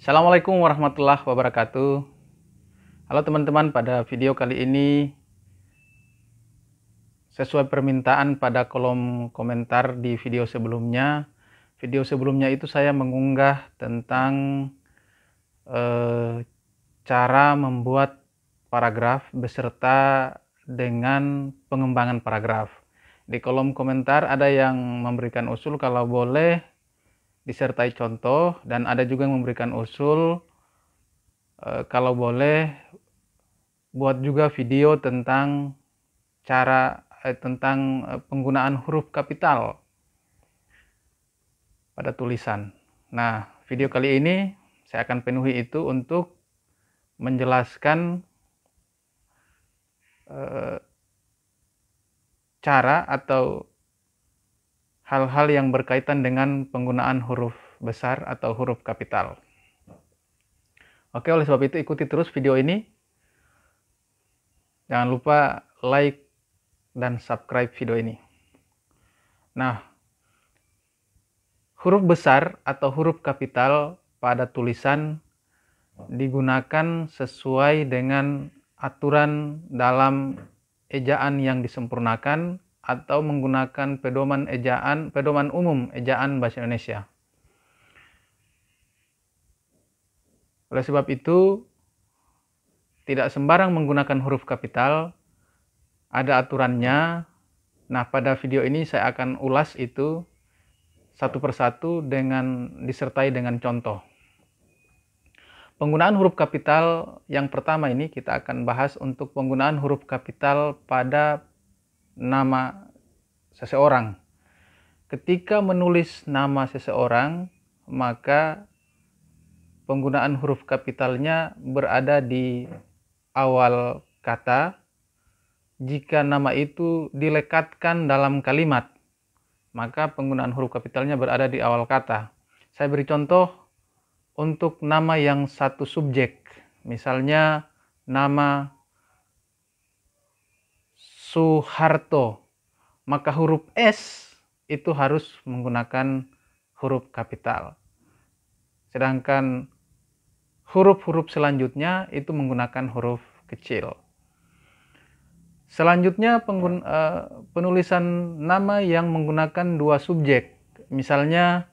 Assalamualaikum warahmatullahi wabarakatuh. Halo teman-teman, pada video kali ini sesuai permintaan pada kolom komentar di video sebelumnya. Video sebelumnya itu saya mengunggah tentang eh, cara membuat paragraf beserta dengan pengembangan paragraf. Di kolom komentar ada yang memberikan usul kalau boleh disertai contoh dan ada juga yang memberikan usul e, kalau boleh buat juga video tentang cara eh, tentang eh, penggunaan huruf kapital pada tulisan. Nah, video kali ini saya akan penuhi itu untuk menjelaskan e, cara atau hal-hal yang berkaitan dengan penggunaan huruf besar atau huruf kapital. Oke, oleh sebab itu ikuti terus video ini. Jangan lupa like dan subscribe video ini. Nah, huruf besar atau huruf kapital pada tulisan digunakan sesuai dengan aturan dalam ejaan yang disempurnakan atau menggunakan pedoman ejaan, pedoman umum ejaan bahasa Indonesia. Oleh sebab itu, tidak sembarang menggunakan huruf kapital, ada aturannya. Nah, pada video ini saya akan ulas itu satu persatu dengan disertai dengan contoh. Penggunaan huruf kapital yang pertama ini kita akan bahas untuk penggunaan huruf kapital pada nama seseorang. Ketika menulis nama seseorang, maka penggunaan huruf kapitalnya berada di awal kata. Jika nama itu dilekatkan dalam kalimat, maka penggunaan huruf kapitalnya berada di awal kata. Saya beri contoh untuk nama yang satu subjek, misalnya nama Suharto. Maka huruf S itu harus menggunakan huruf kapital. Sedangkan huruf-huruf selanjutnya itu menggunakan huruf kecil. Selanjutnya pengguna, eh, penulisan nama yang menggunakan dua subjek. Misalnya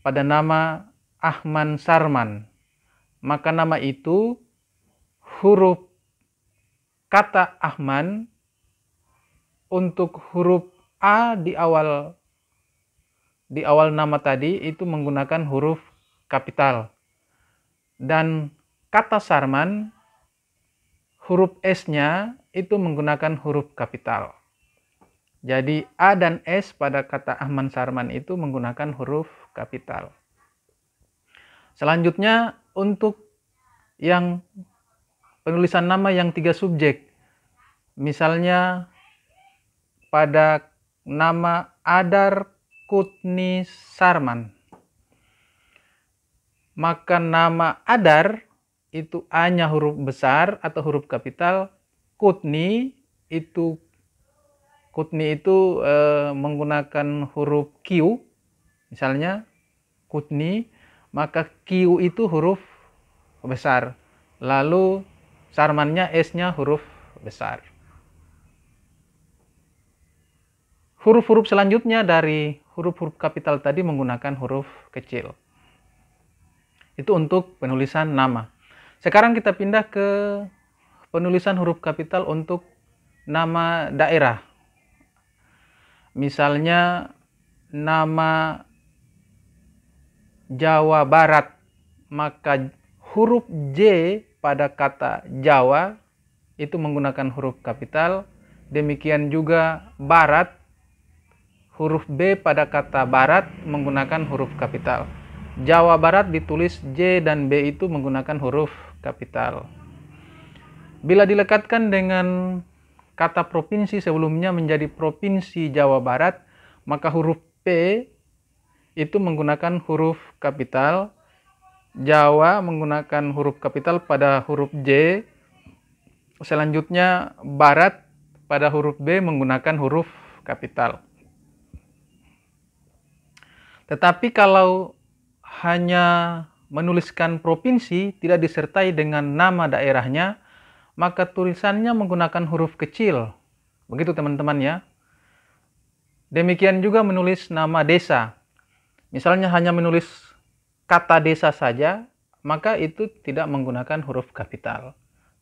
pada nama Ahman Sarman. Maka nama itu huruf kata Ahman untuk huruf A di awal di awal nama tadi itu menggunakan huruf kapital. Dan kata sarman huruf S-nya itu menggunakan huruf kapital. Jadi A dan S pada kata Ahmad Sarman itu menggunakan huruf kapital. Selanjutnya untuk yang penulisan nama yang tiga subjek. Misalnya pada nama Adar Kutni Sarman. Maka nama Adar itu hanya huruf besar atau huruf kapital, Kutni itu Kutni itu e, menggunakan huruf Q, misalnya Kutni, maka Q itu huruf besar. Lalu Sarmannya S-nya huruf besar. huruf-huruf selanjutnya dari huruf-huruf kapital tadi menggunakan huruf kecil. Itu untuk penulisan nama. Sekarang kita pindah ke penulisan huruf kapital untuk nama daerah. Misalnya nama Jawa Barat, maka huruf J pada kata Jawa itu menggunakan huruf kapital. Demikian juga Barat huruf B pada kata barat menggunakan huruf kapital. Jawa Barat ditulis J dan B itu menggunakan huruf kapital. Bila dilekatkan dengan kata provinsi sebelumnya menjadi provinsi Jawa Barat, maka huruf P itu menggunakan huruf kapital. Jawa menggunakan huruf kapital pada huruf J. Selanjutnya Barat pada huruf B menggunakan huruf kapital. Tetapi kalau hanya menuliskan provinsi tidak disertai dengan nama daerahnya, maka tulisannya menggunakan huruf kecil. Begitu teman-teman ya. Demikian juga menulis nama desa. Misalnya hanya menulis kata desa saja, maka itu tidak menggunakan huruf kapital,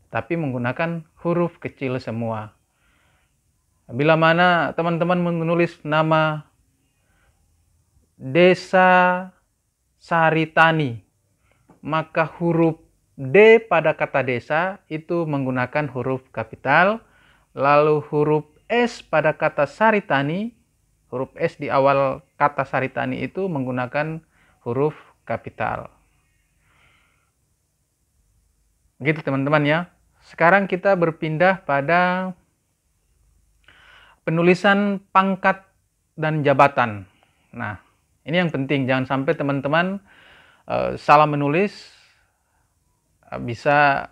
tapi menggunakan huruf kecil semua. Bila mana teman-teman menulis nama desa Saritani. Maka huruf D pada kata desa itu menggunakan huruf kapital. Lalu huruf S pada kata Saritani, huruf S di awal kata Saritani itu menggunakan huruf kapital. Begitu teman-teman ya. Sekarang kita berpindah pada penulisan pangkat dan jabatan. Nah, ini yang penting, jangan sampai teman-teman uh, salah menulis uh, bisa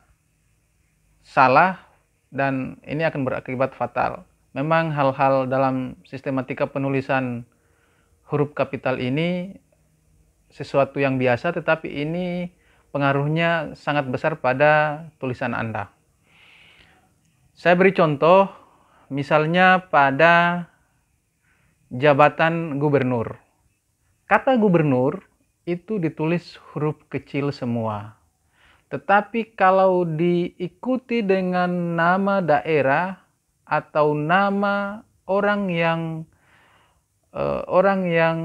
salah dan ini akan berakibat fatal. Memang hal-hal dalam sistematika penulisan huruf kapital ini sesuatu yang biasa tetapi ini pengaruhnya sangat besar pada tulisan Anda. Saya beri contoh misalnya pada jabatan gubernur. Kata gubernur itu ditulis huruf kecil semua. Tetapi kalau diikuti dengan nama daerah atau nama orang yang uh, orang yang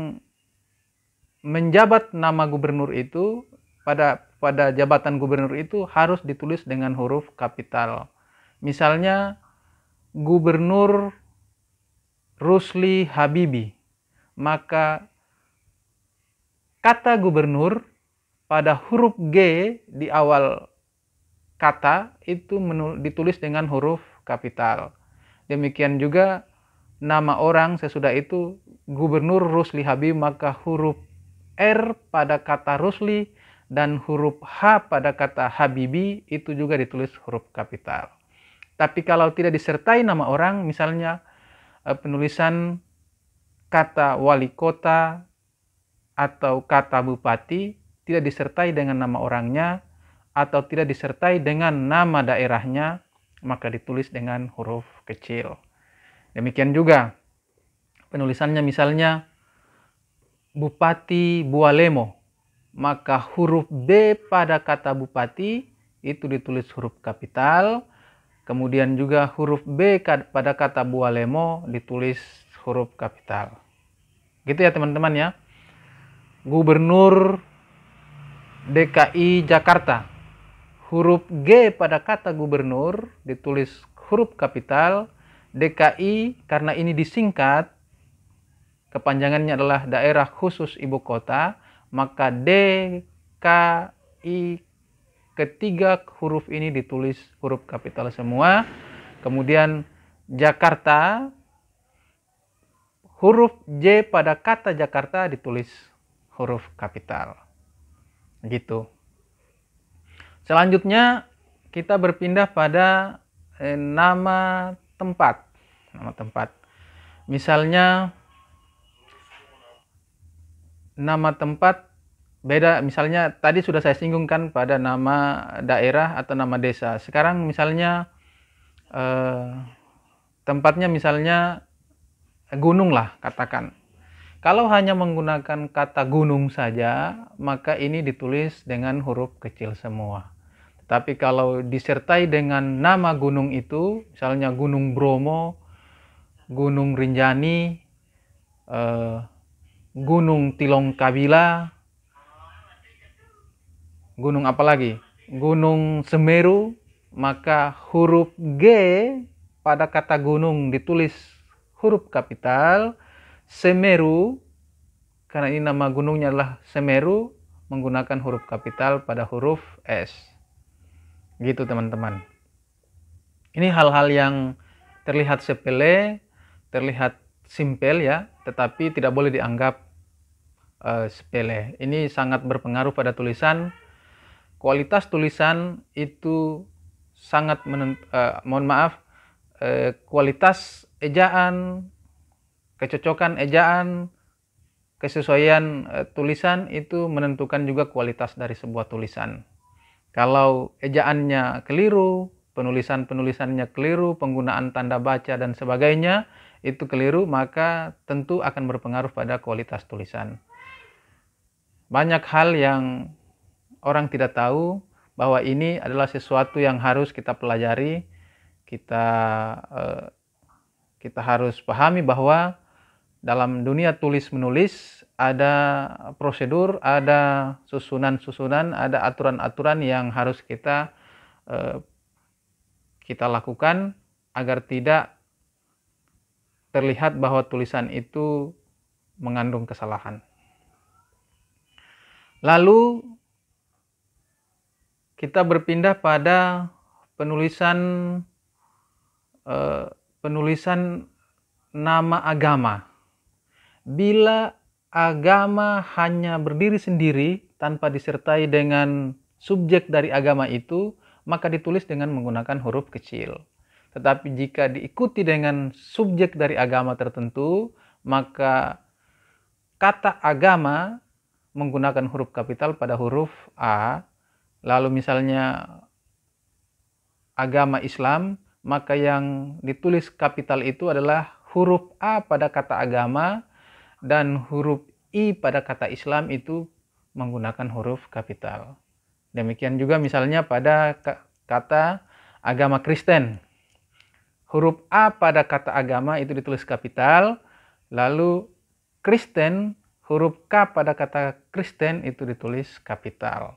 menjabat nama gubernur itu pada pada jabatan gubernur itu harus ditulis dengan huruf kapital. Misalnya Gubernur Rusli Habibi, maka kata gubernur pada huruf G di awal kata itu ditulis dengan huruf kapital. Demikian juga nama orang sesudah itu gubernur Rusli Habib maka huruf R pada kata Rusli dan huruf H pada kata Habibi itu juga ditulis huruf kapital. Tapi kalau tidak disertai nama orang misalnya eh, penulisan kata wali kota atau kata bupati tidak disertai dengan nama orangnya atau tidak disertai dengan nama daerahnya, maka ditulis dengan huruf kecil. Demikian juga penulisannya misalnya Bupati Bualemo, maka huruf B pada kata bupati itu ditulis huruf kapital, kemudian juga huruf B pada kata Bualemo ditulis huruf kapital. Gitu ya teman-teman ya. Gubernur DKI Jakarta. Huruf G pada kata gubernur ditulis huruf kapital. DKI karena ini disingkat, kepanjangannya adalah daerah khusus ibu kota, maka DKI ketiga huruf ini ditulis huruf kapital semua. Kemudian Jakarta huruf J pada kata Jakarta ditulis huruf kapital. Gitu. Selanjutnya kita berpindah pada eh, nama tempat. Nama tempat. Misalnya nama tempat beda misalnya tadi sudah saya singgungkan pada nama daerah atau nama desa. Sekarang misalnya eh, tempatnya misalnya gunung lah katakan kalau hanya menggunakan kata gunung saja, maka ini ditulis dengan huruf kecil semua. Tapi kalau disertai dengan nama gunung itu, misalnya Gunung Bromo, Gunung Rinjani, eh, Gunung Tilong Kabila, Gunung apa lagi? Gunung Semeru, maka huruf G pada kata gunung ditulis huruf kapital, Semeru, karena ini nama gunungnya adalah Semeru, menggunakan huruf kapital pada huruf S. Gitu teman-teman. Ini hal-hal yang terlihat sepele, terlihat simpel ya, tetapi tidak boleh dianggap uh, sepele. Ini sangat berpengaruh pada tulisan. Kualitas tulisan itu sangat uh, mohon maaf, uh, kualitas ejaan, kecocokan ejaan, kesesuaian eh, tulisan itu menentukan juga kualitas dari sebuah tulisan. Kalau ejaannya keliru, penulisan-penulisannya keliru, penggunaan tanda baca dan sebagainya itu keliru, maka tentu akan berpengaruh pada kualitas tulisan. Banyak hal yang orang tidak tahu bahwa ini adalah sesuatu yang harus kita pelajari, kita eh, kita harus pahami bahwa dalam dunia tulis menulis ada prosedur, ada susunan-susunan, ada aturan-aturan yang harus kita eh, kita lakukan agar tidak terlihat bahwa tulisan itu mengandung kesalahan. Lalu kita berpindah pada penulisan eh, penulisan nama agama bila agama hanya berdiri sendiri tanpa disertai dengan subjek dari agama itu, maka ditulis dengan menggunakan huruf kecil. Tetapi jika diikuti dengan subjek dari agama tertentu, maka kata agama menggunakan huruf kapital pada huruf A. Lalu misalnya agama Islam, maka yang ditulis kapital itu adalah huruf A pada kata agama dan huruf I pada kata Islam itu menggunakan huruf kapital. Demikian juga misalnya pada kata agama Kristen. Huruf A pada kata agama itu ditulis kapital, lalu Kristen huruf K pada kata Kristen itu ditulis kapital.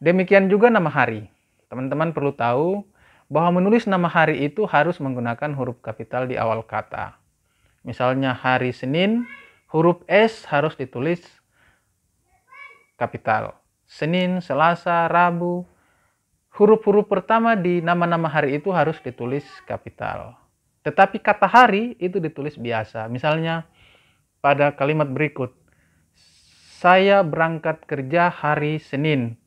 Demikian juga nama hari. Teman-teman perlu tahu bahwa menulis nama hari itu harus menggunakan huruf kapital di awal kata. Misalnya hari Senin Huruf S harus ditulis kapital. Senin, Selasa, Rabu. Huruf-huruf pertama di nama-nama hari itu harus ditulis kapital. Tetapi kata hari itu ditulis biasa. Misalnya pada kalimat berikut. Saya berangkat kerja hari Senin.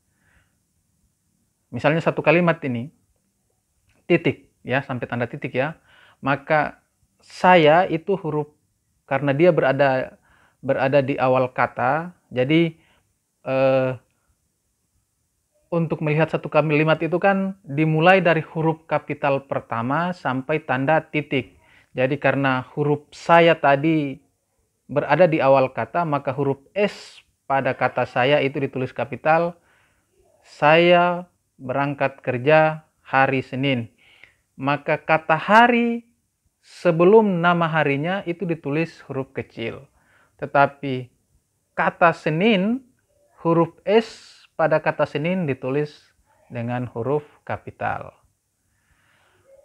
Misalnya satu kalimat ini. Titik ya, sampai tanda titik ya. Maka saya itu huruf karena dia berada berada di awal kata. Jadi eh, untuk melihat satu kalimat itu kan dimulai dari huruf kapital pertama sampai tanda titik. Jadi karena huruf saya tadi berada di awal kata, maka huruf S pada kata saya itu ditulis kapital. Saya berangkat kerja hari Senin. Maka kata hari sebelum nama harinya itu ditulis huruf kecil. Tetapi kata Senin, huruf S pada kata Senin ditulis dengan huruf kapital.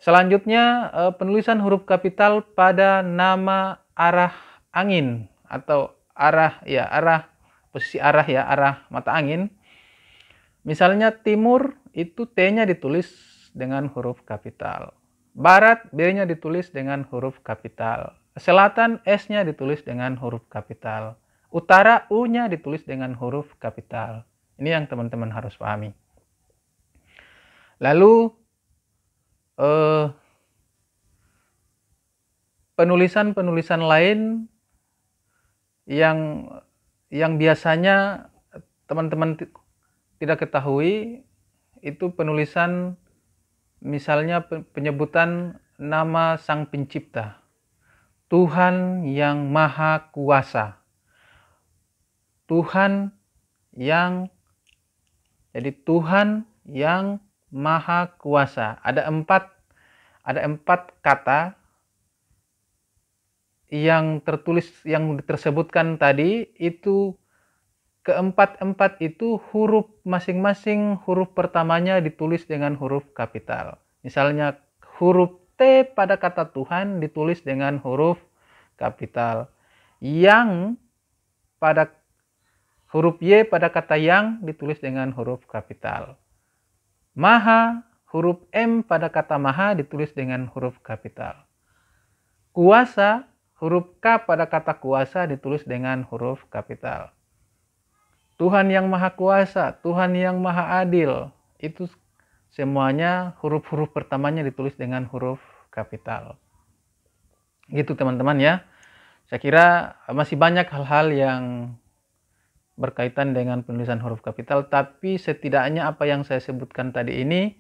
Selanjutnya eh, penulisan huruf kapital pada nama arah angin atau arah ya arah posisi arah ya arah mata angin. Misalnya timur itu T-nya ditulis dengan huruf kapital. Barat B-nya ditulis dengan huruf kapital. Selatan S-nya ditulis dengan huruf kapital. Utara U-nya ditulis dengan huruf kapital. Ini yang teman-teman harus pahami. Lalu penulisan eh, penulisan-penulisan lain yang yang biasanya teman-teman tidak ketahui itu penulisan misalnya penyebutan nama Sang Pencipta, Tuhan yang Maha Kuasa, Tuhan yang jadi Tuhan yang Maha Kuasa. Ada empat ada empat kata yang tertulis yang tersebutkan tadi itu Keempat-empat itu huruf masing-masing huruf pertamanya ditulis dengan huruf kapital. Misalnya huruf T pada kata Tuhan ditulis dengan huruf kapital. Yang pada huruf Y pada kata yang ditulis dengan huruf kapital. Maha, huruf M pada kata maha ditulis dengan huruf kapital. Kuasa, huruf K pada kata kuasa ditulis dengan huruf kapital. Tuhan yang Maha Kuasa, Tuhan yang Maha Adil. Itu semuanya huruf-huruf pertamanya ditulis dengan huruf kapital. Gitu teman-teman ya. Saya kira masih banyak hal-hal yang berkaitan dengan penulisan huruf kapital, tapi setidaknya apa yang saya sebutkan tadi ini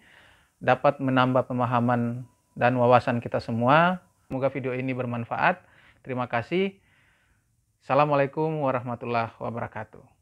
dapat menambah pemahaman dan wawasan kita semua. Semoga video ini bermanfaat. Terima kasih. Assalamualaikum warahmatullahi wabarakatuh.